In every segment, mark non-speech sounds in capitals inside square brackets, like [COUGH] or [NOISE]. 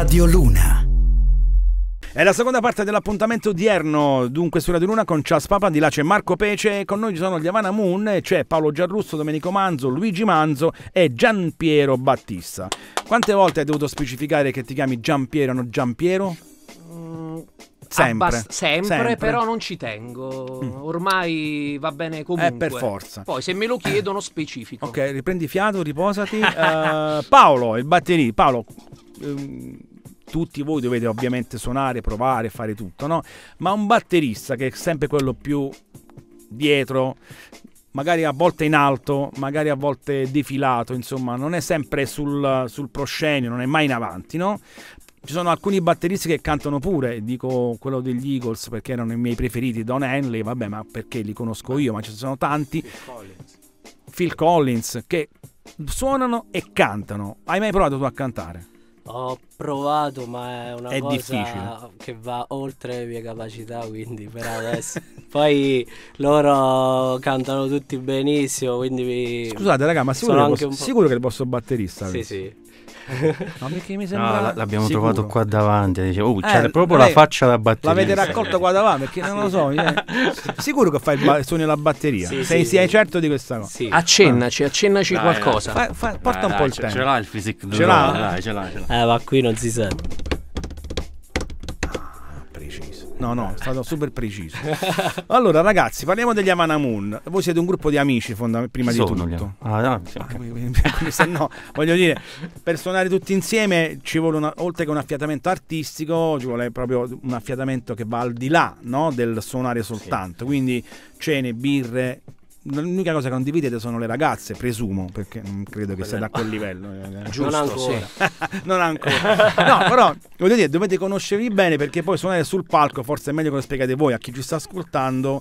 Radio Luna. È la seconda parte dell'appuntamento odierno, dunque su Radio Luna con Cias Papa, di là c'è Marco Pece, con noi ci sono gli Havana Moon, c'è cioè Paolo Giarrusso, Domenico Manzo, Luigi Manzo e Giampiero Battista. Quante volte hai dovuto specificare che ti chiami Giampiero o non Gian mm, Sempre, Abbast- sempre, sempre, però non ci tengo. Mm. Ormai va bene eh, comunque. È per forza. Poi se me lo chiedono specifico. Ok, riprendi fiato, riposati. uh, Paolo, il batterì. Paolo, um, tutti voi dovete ovviamente suonare, provare, fare tutto, no? Ma un batterista che è sempre quello più dietro, magari a volte in alto, magari a volte defilato, insomma, non è sempre sul, sul proscenio, non è mai in avanti, no? Ci sono alcuni batteristi che cantano pure, dico quello degli Eagles perché erano i miei preferiti, Don Henley, vabbè, ma perché li conosco io, ma ci sono tanti. Phil Collins, Phil Collins che suonano e cantano. Hai mai provato tu a cantare? Ho provato, ma è una è cosa difficile. che va oltre le mie capacità, quindi per adesso. Poi loro cantano tutti benissimo, quindi Scusate, raga, ma sicuro, posso, sicuro che il vostro batterista Sì, sì. No, perché mi sembra. No, l'abbiamo sicuro. trovato qua davanti. Dice, oh, c'è eh, proprio lei, la faccia da batteria. L'avete raccolto qua davanti? Perché non lo so. Eh. [LAUGHS] sicuro che fai il ba- suono della batteria. Sì, sei, sì. sei, certo di questa cosa? Sì. Accennaci, accennaci dai, qualcosa. Dai, Fa, fa, porta un po' il tempo. Ce l'ha il physic Ce l'ha? ce l'ha, ce l'ha. Eh, ma qui non si sente. No, no, è stato super preciso. Allora, ragazzi, parliamo degli Amanamun. Moon. Voi siete un gruppo di amici, fonda- prima Ci di tutto. Gli... Ah, ah, ah no, voglio dire, per suonare tutti insieme ci vuole, una, oltre che un affiatamento artistico, ci vuole proprio un affiatamento che va al di là no? del suonare soltanto. Sì. Quindi cene, birre, L'unica cosa che condividete sono le ragazze, presumo, perché non credo che sia da quel livello. Eh, giusto, non ancora. Sì. [LAUGHS] non ancora. No, però voglio dire, dovete conoscervi bene perché poi suonare sul palco forse è meglio che lo spiegate voi a chi ci sta ascoltando.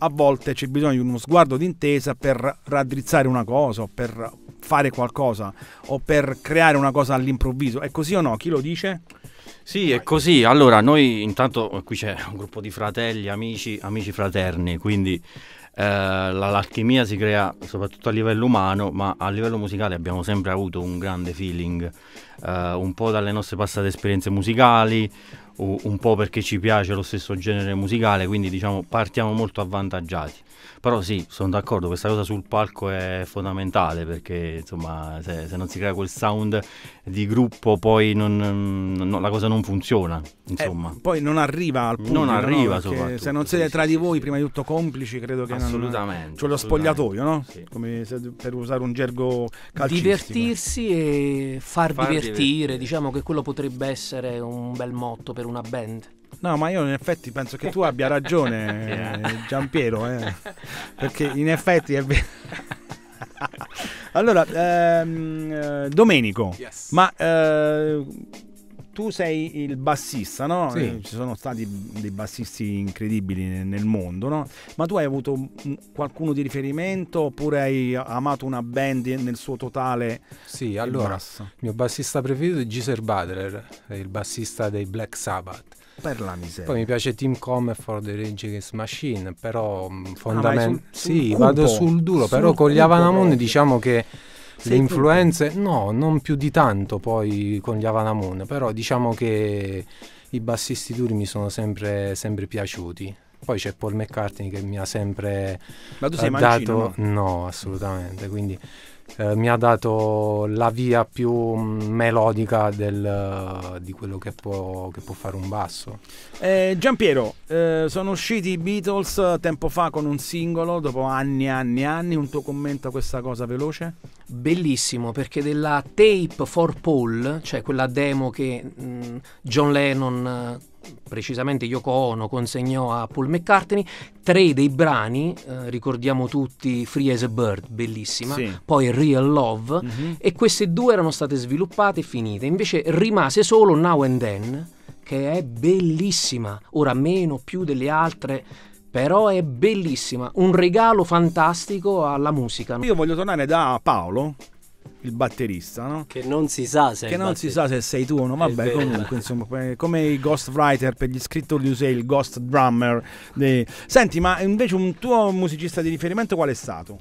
A volte c'è bisogno di uno sguardo d'intesa per raddrizzare una cosa per fare qualcosa o per creare una cosa all'improvviso. È così o no? Chi lo dice? Sì, è così. Allora, noi intanto qui c'è un gruppo di fratelli, amici, amici fraterni, quindi eh, l'alchimia si crea soprattutto a livello umano, ma a livello musicale abbiamo sempre avuto un grande feeling, eh, un po' dalle nostre passate esperienze musicali, un po' perché ci piace lo stesso genere musicale, quindi diciamo partiamo molto avvantaggiati. Però sì, sono d'accordo, questa cosa sul palco è fondamentale perché insomma se, se non si crea quel sound di gruppo poi non, non, la cosa non funziona. Eh, insomma. Eh, poi non arriva al punto. Non arriva no? Se non siete sì, tra sì, di voi sì. prima di tutto complici credo che... Assolutamente. Non... Cioè lo spogliatoio, no? Come se, per usare un gergo calcistico. Divertirsi e far, far divertire, divertire, diciamo che quello potrebbe essere un bel motto per una band. No, ma io in effetti penso che tu abbia ragione, [LAUGHS] eh. Eh, Giampiero, eh, perché in effetti è vero. [LAUGHS] allora, ehm, eh, Domenico, yes. ma eh, tu sei il bassista, no? Sì. Eh, ci sono stati dei bassisti incredibili nel mondo, no? Ma tu hai avuto qualcuno di riferimento oppure hai amato una band nel suo totale? Sì, allora, basso? il mio bassista preferito è Giser Butler, il bassista dei Black Sabbath. Per la miseria. Poi mi piace Team Comfort The Rage Against Machine, però fondamentalmente... Ah, sì, cupo, vado sul duro, sul però con gli Avanamon diciamo che sei le influenze, tutto. no, non più di tanto poi con gli Avanamon, però diciamo che i bassisti duri mi sono sempre, sempre piaciuti. Poi c'è Paul McCartney che mi ha sempre Ma tu eh, sei dato... Mancino, no? no, assolutamente, quindi eh, mi ha dato la via più mm, melodica del, eh, di quello che può, che può, fare un basso. Eh, Giampiero, eh, sono usciti i Beatles tempo fa con un singolo, dopo anni e anni e anni, un tuo commento a questa cosa veloce? Bellissimo, perché della Tape for Paul, cioè quella demo che mh, mm, John Lennon precisamente Yoko Ono consegnò a Paul McCartney tre dei brani, eh, ricordiamo tutti Free as a Bird, bellissima, sì. poi Real Love mm-hmm. e queste due erano state sviluppate e finite, invece rimase solo Now and Then che è bellissima, ora meno più delle altre però è bellissima, un regalo fantastico alla musica. Io voglio tornare da Paolo il batterista, no? Che non si sa se, che non si sa se sei tu o no, vabbè comunque insomma eh, come i ghostwriter per gli scrittori usei il ghost drummer. Dei... Senti ma invece un tuo musicista di riferimento qual è stato?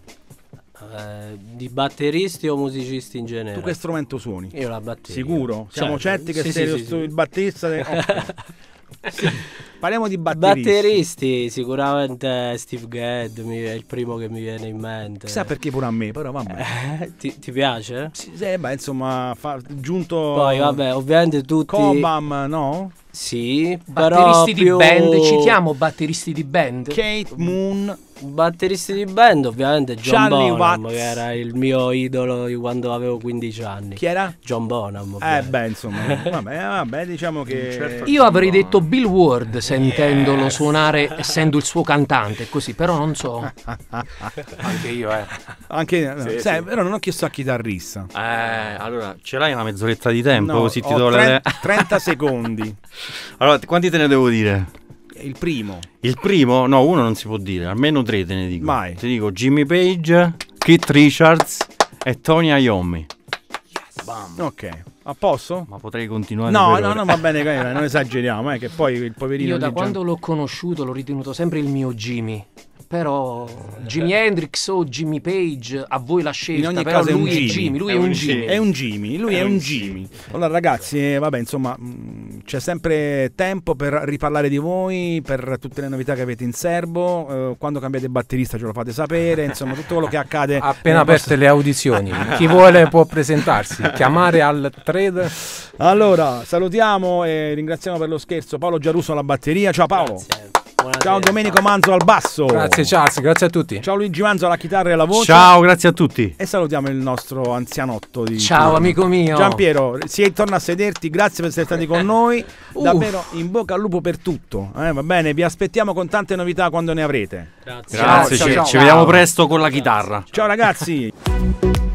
Eh, di batteristi o musicisti in genere? Tu che strumento suoni? Io la batteria. Sicuro? Siamo certo. certi che sì, sei sì, sì, il batterista? Del... Okay. [LAUGHS] [LAUGHS] Parliamo di batteristi. Batteristi, sicuramente Steve Gadd è il primo che mi viene in mente. Chissà perché pure a me, però vabbè. Eh, ti, ti, piace? Sì, sì, eh, beh, insomma, fa, giunto... Poi, vabbè, ovviamente tutti... Cobham, no? Sì, batteristi però più... di band, citiamo batteristi di band. Kate Moon, Batteristi di band, ovviamente John Johnny Bonham, Watts. che era il mio idolo di quando avevo 15 anni. Chi era? John Bonham. Eh, ovviamente. Eh, beh, insomma, [LAUGHS] vabbè, vabbè, diciamo che. Certo Io avrei Bonham. detto Bill Ward sentendolo yes. suonare, essendo il suo cantante, così, però non so. [LAUGHS] Anche io, eh. Anche, no, sì, sai, sì. però non ho chiesto a chitarrista. Eh, allora ce l'hai una mezz'oretta di tempo, no, così ti do 30, le... 30 secondi. [LAUGHS] allora, quanti te ne devo dire? Il primo. Il primo? No, uno non si può dire, almeno tre te ne dico. Vai. Ti dico Jimmy Page, Keith Richards e Tony Iommi. Bam. Ok. A posto? Ma potrei continuare. No, no, no, va bene, non esageriamo, eh, che poi il poverino... Io da quando già... l'ho conosciuto l'ho ritenuto sempre il mio Jimmy. Però Jimi Hendrix o Jimmy Page, a voi la scelta, in ogni però caso lui è un Jimmy, Jimmy. lui è, è, un Jimmy. Jimmy. lui è, è un Jimmy. Allora ragazzi, eh, vabbè, insomma, mm, c'è sempre tempo per riparlare di voi, per tutte le novità che avete in serbo. Eh, quando cambiate batterista ce lo fate sapere, insomma, tutto quello che accade. [LAUGHS] Appena aperte vostra... le audizioni, chi vuole può presentarsi, chiamare al trader. Allora, salutiamo e ringraziamo per lo scherzo Paolo Giaruso alla batteria. Ciao Paolo. Grazie. Buonasera. Ciao Domenico Manzo al basso. Grazie Charles, grazie a tutti. Ciao Luigi Manzo alla chitarra e alla voce. Ciao, grazie a tutti. E salutiamo il nostro anzianotto di Ciao Piero. amico mio. Giampiero, si torna a sederti, grazie per essere stati con [LAUGHS] noi. Uh. Davvero in bocca al lupo per tutto, eh, va bene, vi aspettiamo con tante novità quando ne avrete. Grazie. Grazie, ciao, ci, ciao. ci vediamo presto con la chitarra. Ciao, ciao ragazzi.